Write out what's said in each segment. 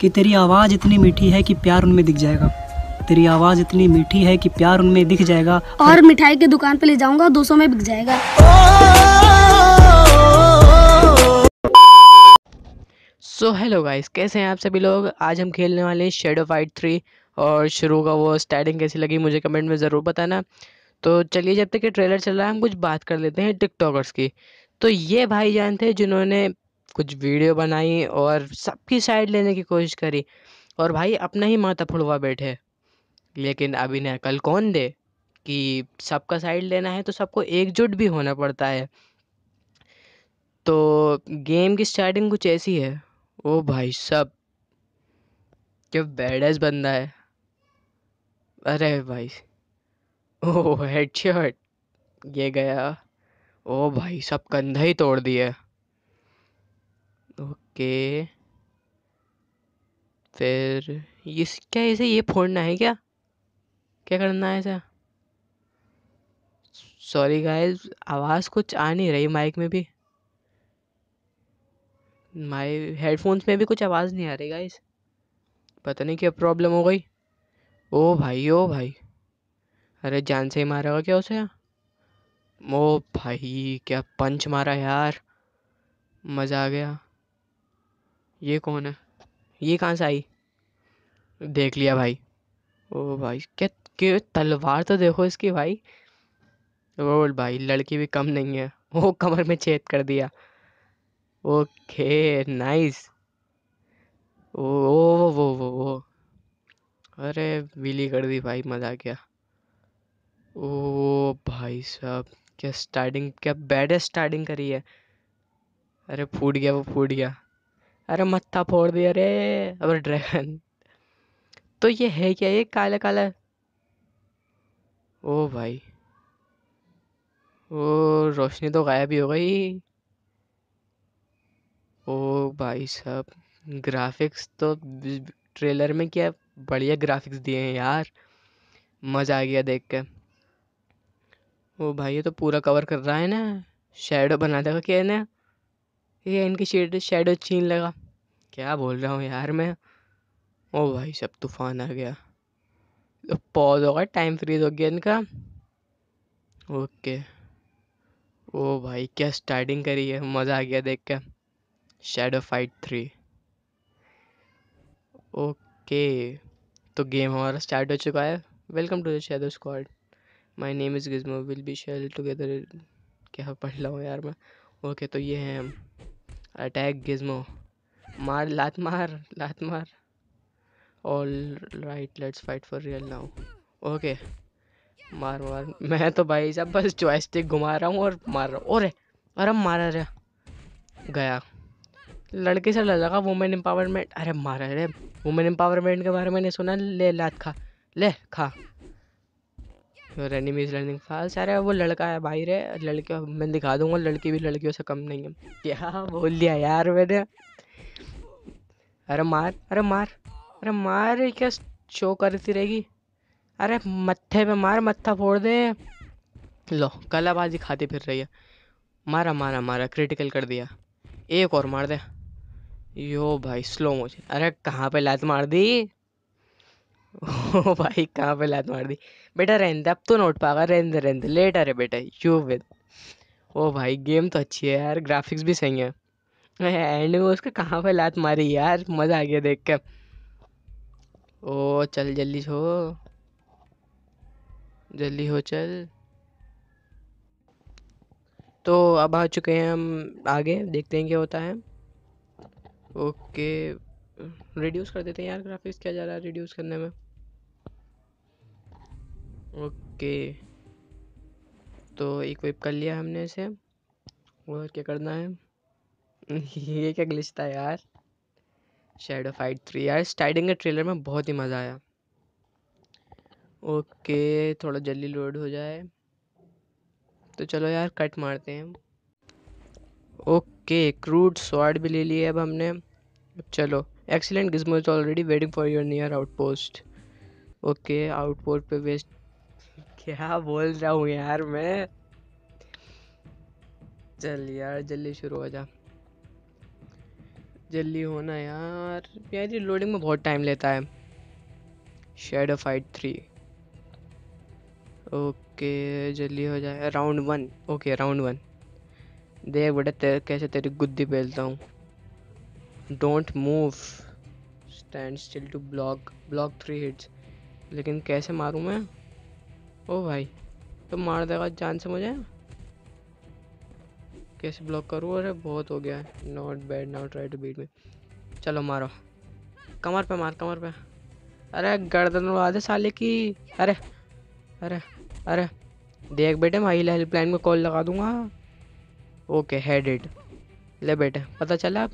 कि तेरी आवाज़ इतनी मीठी है कि प्यार उनमें दिख जाएगा तेरी आवाज़ इतनी मीठी है कि प्यार उनमें दिख जाएगा और मिठाई की दुकान पे ले जाऊंगा दो सौ में बिक जाएगा सो हेलो गाइस कैसे हैं आप सभी लोग आज हम खेलने वाले हैं शेडो फाइट थ्री और शुरू का वो स्टार्टिंग कैसी लगी मुझे कमेंट में ज़रूर बताना तो चलिए जब तक ये ट्रेलर चल रहा है हम कुछ बात कर लेते हैं टिकटॉकर्स की तो ये भाई जान थे जिन्होंने कुछ वीडियो बनाई और सबकी साइड लेने की कोशिश करी और भाई अपना ही माथा फुड़वा बैठे लेकिन अभी ना कल कौन दे कि सबका साइड लेना है तो सबको एकजुट भी होना पड़ता है तो गेम की स्टार्टिंग कुछ ऐसी है ओ भाई सब क्या बैडेस बंदा है अरे भाई ओह हेडशॉट ये गया ओ भाई सब कंधा ही तोड़ दिया ओके फिर ये क्या इसे ये फोड़ना है क्या क्या करना है ऐसा सॉरी गाइस आवाज़ कुछ आ नहीं रही माइक में भी माई हेडफोन्स में भी कुछ आवाज़ नहीं आ रही गाइस पता नहीं क्या प्रॉब्लम हो गई ओ भाई ओ भाई अरे जान से ही मारा होगा क्या उसे ओ भाई क्या पंच मारा यार मज़ा आ गया ये कौन है ये कहाँ से आई देख लिया भाई ओ भाई क्या के तलवार तो देखो इसकी भाई बोल भाई लड़की भी कम नहीं है वो कमर में छेद कर दिया ओके नाइस ओ वो वो वो वो अरे विली कर दी भाई मज़ा क्या ओ भाई साहब क्या स्टार्टिंग क्या बैड स्टार्टिंग करी है अरे फूट गया वो फूट गया अरे मत्था फोड़ दिया अरे अब ड्रैगन तो ये है क्या ये काला काला ओ भाई ओ रोशनी तो गायब ही हो गई ओ भाई साहब ग्राफिक्स तो ट्रेलर में क्या बढ़िया ग्राफिक्स दिए हैं यार मज़ा आ गया देख के ओ भाई ये तो पूरा कवर कर रहा है ना शेडो बना देगा क्या ना ये इनकी शेड शेडो छीन लगा क्या बोल रहा हूँ यार मैं ओ भाई सब तूफान आ गया तो पॉज होगा टाइम फ्रीज हो गया इनका ओके ओ भाई क्या स्टार्टिंग करी है मज़ा आ गया देख के शेडो फाइट थ्री ओके तो गेम हमारा स्टार्ट हो चुका है welcome to the shadow squad my name is Gizmo will be shell together क्या पढ़ रहा हूँ यार मैं ओके तो ये हैं हम अटैक गिज्मो मार लात मार लात मार all right let's fight for real now okay मार मार मैं तो भाई साहब बस जॉयस्टिक घुमा रहा हूँ और मार रहा हूँ और अरे मारा रे गया लड़के से लगा वुमेन एम्पावरमेंट अरे मारा रे वुमेन एम्पावरमेंट के बारे में मैंने सुना ले लात खा ले खा फिर एनिमी इज रनिंग फास्ट अरे वो लड़का है भाई रे लड़के मैं दिखा दूंगा लड़की भी लड़कियों से कम नहीं है क्या बोल दिया यार मैंने अरे मार अरे मार अरे मार क्या शो करती रहेगी अरे मत्थे पे मार मत्था फोड़ दे लो कलाबाजी खाती फिर रही है मारा मारा मारा क्रिटिकल कर दिया एक और मार दे यो भाई स्लो मोशन अरे कहाँ पे लात मार दी ओ भाई कहाँ पे लात मार दी बेटा रहने दे अब तो नोट पागा रहने दे रहने दे लेटर है बेटा यू विद ओ भाई गेम तो अच्छी है यार ग्राफिक्स भी सही है एंड में उसके कहाँ पे लात मारी यार मज़ा आ गया देख के ओ चल जल्दी हो जल्दी हो चल तो अब आ चुके हैं हम आगे देखते हैं क्या होता है ओके रिड्यूस कर देते हैं यार ग्राफिक्स क्या जा रहा है रिड्यूस करने में ओके तो इक्विप कर लिया हमने इसे और क्या करना है ये क्या ग्लिच था यार शेडो फाइट थ्री यार स्टार्टिंग के ट्रेलर में बहुत ही मज़ा आया ओके थोड़ा जल्दी लोड हो जाए तो चलो यार कट मारते हैं ओके क्रूड स्वाड भी ले लिए अब हमने चलो excellent Gizmo is already waiting for your near outpost okay outpost पे वेस्ट क्या बोल रहा हूँ यार मैं चल यार जल्दी शुरू हो जा जल्दी होना यार यार ये लोडिंग में बहुत टाइम लेता है शेडो फाइट थ्री ओके जल्दी हो जाए round one okay round one देख बेटा ते, कैसे तेरी गुद्दी बेलता हूँ don't move stand still to block block three hits लेकिन कैसे मारूँ मैं ओ भाई तो मार देगा जान से मुझे कैसे ब्लॉक करूँ अरे बहुत हो गया है not bad not try to beat में चलो मारो कमर पे मार कमर पे अरे गर्दन उड़ा दे साले की अरे अरे अरे देख बेटे मैं हेल्पलाइन में कॉल लगा दूंगा ओके हेड इट ले बेटे पता चला आप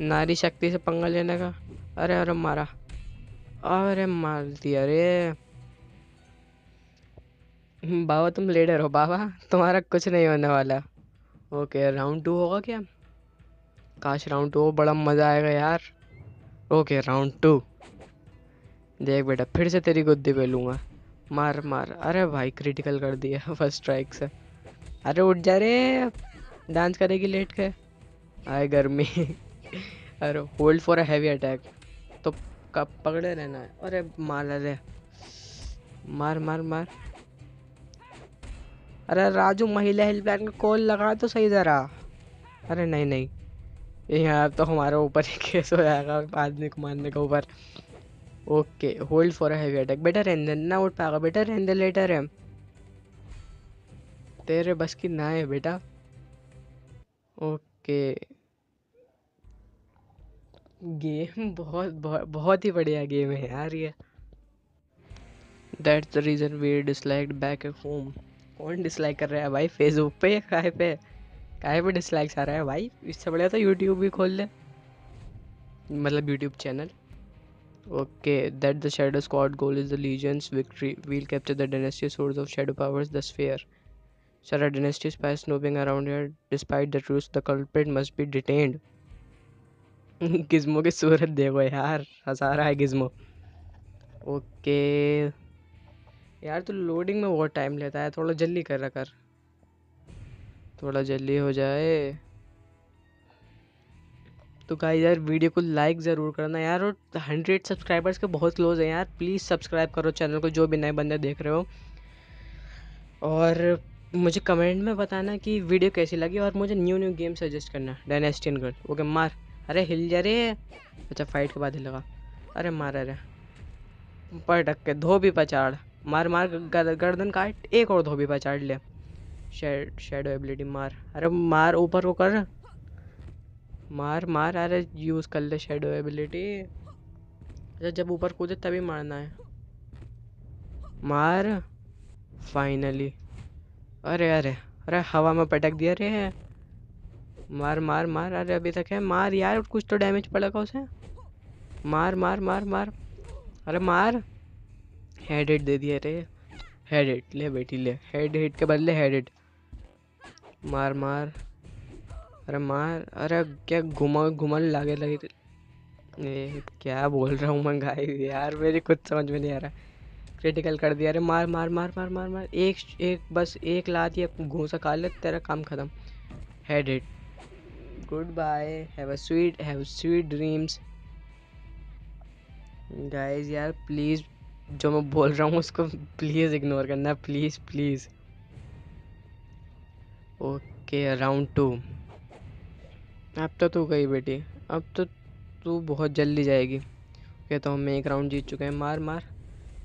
नारी शक्ति से पंगा लेने का अरे अरे मारा अरे मार दिया अरे हम्म, बाबा तुम लीडर हो बाबा तुम्हारा कुछ नहीं होने वाला ओके राउंड टू होगा क्या काश राउंड टू हो बड़ा मज़ा आएगा यार ओके राउंड टू देख बेटा फिर से तेरी गुद्दी पे लूँगा मार मार अरे भाई क्रिटिकल कर दिया फर्स्ट स्ट्राइक से अरे उठ जा रे डांस करेगी लेट के आए गर्मी अरे hold for a heavy attack तो कब पकड़े रहना है अरे मार अरे मार मार मार अरे राजू महिला हेल्पलाइन में कॉल लगा तो सही ज़रा अरे नहीं नहीं यहाँ तो हमारे ऊपर ही केस हो जाएगा आदमी को मारने के ऊपर okay hold for heavy attack better रहने ना उठ पाएगा बेटर रहने लेटर है तेरे बस की ना है बेटा ओके गेम बहुत बहुत, बहुत ही बढ़िया गेम है यार ये that's the reason we dislike back at home कौन डिसलाइक कर रहा है भाई फेसबुक पे या काहे पे काहे पे डिसलाइक्स आ रहा है भाई इससे बढ़िया तो यूट्यूब भी खोल ले मतलब YouTube channel okay that the shadow squad goal is the legions victory will capture the dynasty source of shadow powers the sphere sir a dynasty snooping around here despite the truth the culprit must be detained Gizmo की सूरत देखो यार हजारा है Gizmo okay यार तो loading में बहुत time लेता है थोड़ा जल्दी कर रहा कर थोड़ा जल्दी हो जाए तो कहा यार वीडियो को लाइक ज़रूर करना यार और हंड्रेड सब्सक्राइबर्स के बहुत क्लोज हैं यार प्लीज़ सब्सक्राइब करो चैनल को जो भी नए बंदे देख रहे हो और मुझे कमेंट में बताना कि वीडियो कैसी लगी और मुझे न्यू न्यू गेम सजेस्ट करना डायनेस्टियन गर्ल ओके मार अरे हिल जा रहे अच्छा फाइट के बाद हिलेगा अरे मार अरे पटक के धो भी पचाड़ मार मार गर्दन काट एक और धोबी पर चाट ले शेडो एबिलिटी मार अरे मार ऊपर को कर मार मार अरे यूज़ कर ले शेडो एबिलिटी अच्छा जब ऊपर कूदे तभी मारना है मार फाइनली अरे अरे अरे हवा में पटक दिया रे मार मार मार अरे अभी तक है मार यार कुछ तो डैमेज पड़ेगा उसे मार मार मार मार अरे मार हेड हेड दे दिया रे हेड हेड ले बेटी ले हेड हेड के बदले हेड हेड मार मार अरे मार अरे क्या घुमा घुमन लागे लगे ये क्या बोल रहा हूँ मैं गाय यार मेरी कुछ समझ में नहीं आ रहा क्रिटिकल कर दिया अरे मार मार मार मार मार मार एक एक बस एक लात या घूसा खा ले तेरा काम ख़त्म head head goodbye have a sweet have sweet dreams guys यार प्लीज़ जो मैं बोल रहा हूँ उसको प्लीज़ इग्नोर करना please please okay round two अब तो तू गई बेटी अब तो तू बहुत जल्दी जाएगी ओके तो हम एक राउंड जीत चुके हैं मार मार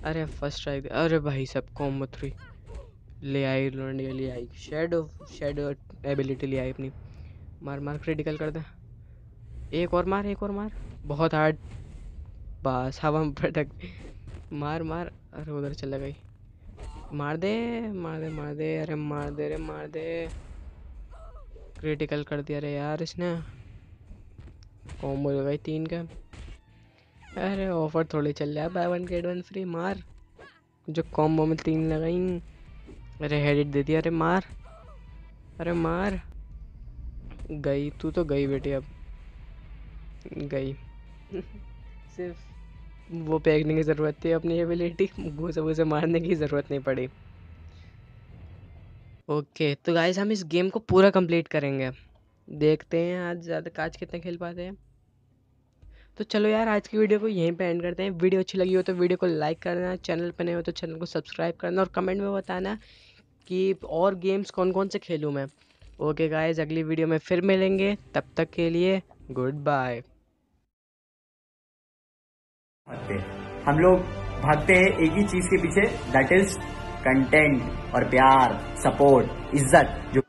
अरे फर्स्ट ट्राई अरे भाई सब कॉम्बो थ्री ले आई लोन ले आई शेडो शेडो एबिलिटी ले आई अपनी मार मार क्रिटिकल कर दे एक और मार एक और मार बहुत हार्ड बस हवा में भटक मार मार अरे उधर चला गई मार दे मार दे मार दे अरे मार दे अरे मार दे क्रिटिकल कर दिया अरे यार इसने कॉम्बो हो गई तीन का अरे ऑफर थोड़ी चल रहा है buy one get one free मार जो कॉम्बो में तीन लगाई अरे हेडिट दे दिया अरे मार अरे मार गई तू तो गई बेटी अब गई सिर्फ वो फेंकने की ज़रूरत थी अपनी एबिलिटी घूसे वूसे मारने की ज़रूरत नहीं पड़ी ओके तो गाइज हम इस गेम को पूरा कंप्लीट करेंगे देखते हैं आज ज़्यादा काज कितने खेल पाते हैं तो चलो यार आज की वीडियो को यहीं पे एंड करते हैं वीडियो अच्छी लगी हो तो वीडियो को लाइक करना चैनल पर नहीं हो तो चैनल को सब्सक्राइब करना और कमेंट में बताना कि और गेम्स कौन कौन से खेलूँ मैं ओके गाइज अगली वीडियो में फिर मिलेंगे तब तक के लिए गुड बाय भागते हम लोग भागते हैं एक ही चीज के पीछे दैट इज कंटेंट और प्यार सपोर्ट इज्जत जो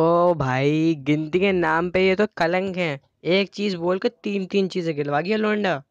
ओ भाई गिनती के नाम पे ये तो कलंक है एक चीज बोल के तीन तीन चीजें गिलवा गया लोंडा